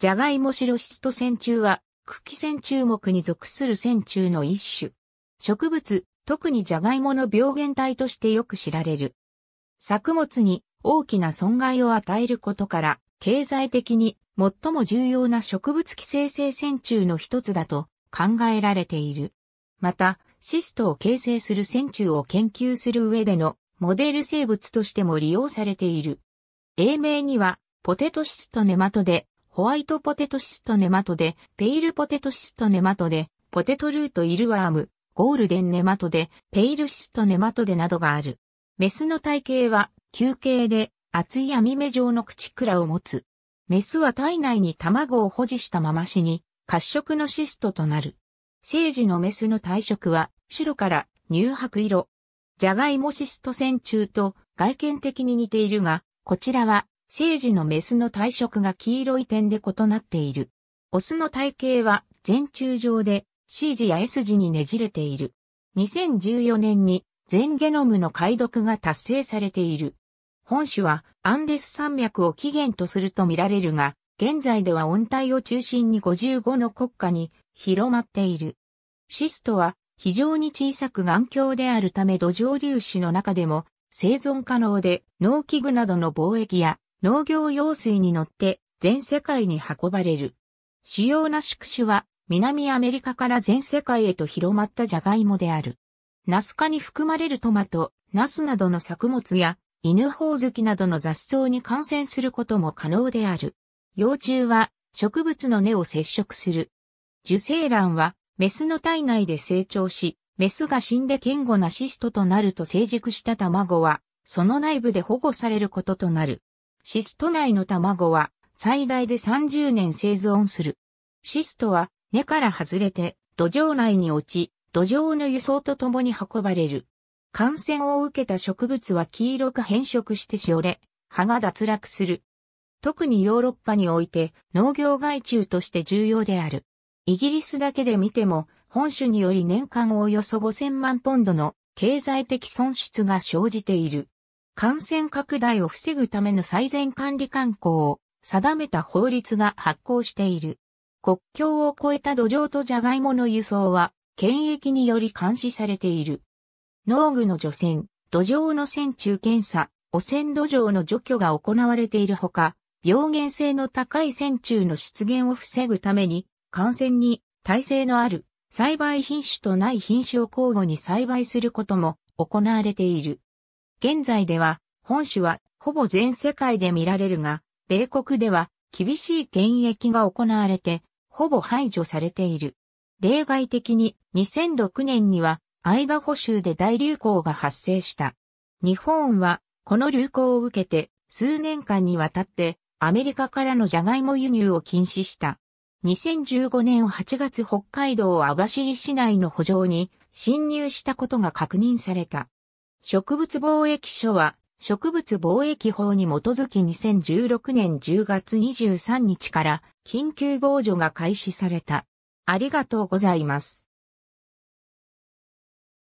ジャガイモシロシスト線虫は、茎線虫目に属する線虫の一種。植物、特にジャガイモの病原体としてよく知られる。作物に大きな損害を与えることから、経済的に最も重要な植物寄生性線虫の一つだと考えられている。また、シストを形成する線虫を研究する上でのモデル生物としても利用されている。英名には、ポテトシストネマトで、ホワイトポテトシストネマトで、ペイルポテトシストネマトで、ポテトルートイルワーム、ゴールデンネマトで、ペイルシストネマトでなどがある。メスの体型は、球形で、厚い網目状の口くらを持つ。メスは体内に卵を保持したまま死に、褐色のシストとなる。生児のメスの体色は、白から乳白色。ジャガイモシスト線虫と外見的に似ているが、こちらは生児のメスの体色が黄色い点で異なっている。オスの体型は全中状で C 字や S 字にねじれている。2014年に全ゲノムの解読が達成されている。本種はアンデス山脈を起源とするとみられるが、現在では温帯を中心に55の国家に広まっている。シストは非常に小さく眼鏡であるため土壌粒子の中でも生存可能で農機具などの貿易や農業用水に乗って全世界に運ばれる。主要な宿主は南アメリカから全世界へと広まったジャガイモである。ナス科に含まれるトマト、ナスなどの作物や犬ホオズキなどの雑草に感染することも可能である。幼虫は植物の根を接触する。受精卵はメスの体内で成長し、メスが死んで堅固なシストとなると成熟した卵は、その内部で保護されることとなる。シスト内の卵は最大で30年生存する。シストは根から外れて土壌内に落ち、土壌の輸送と共に運ばれる。感染を受けた植物は黄色く変色してしおれ、葉が脱落する。特にヨーロッパにおいて農業害虫として重要である。イギリスだけで見ても、本種により年間およそ5000万ポンドの経済的損失が生じている。感染拡大を防ぐための最善管理慣行を定めた法律が発行している。国境を越えた土壌とジャガイモの輸送は、検疫により監視されている。農具の除染、土壌の線虫検査、汚染土壌の除去が行われているほか、病原性の高い線虫の出現を防ぐために、感染に耐性のある栽培品種とない品種を交互に栽培することも行われている。現在では、本種はほぼ全世界で見られるが、米国では厳しい検疫が行われて、ほぼ排除されている。例外的に2006年にはアイダホ州で大流行が発生した。日本はこの流行を受けて数年間にわたってアメリカからのジャガイモ輸入を禁止した。2015年8月北海道網走市内の補助に侵入したことが確認された。植物貿易所は、植物貿易法に基づき2016年10月23日から緊急防除が開始された。ありがとうございます。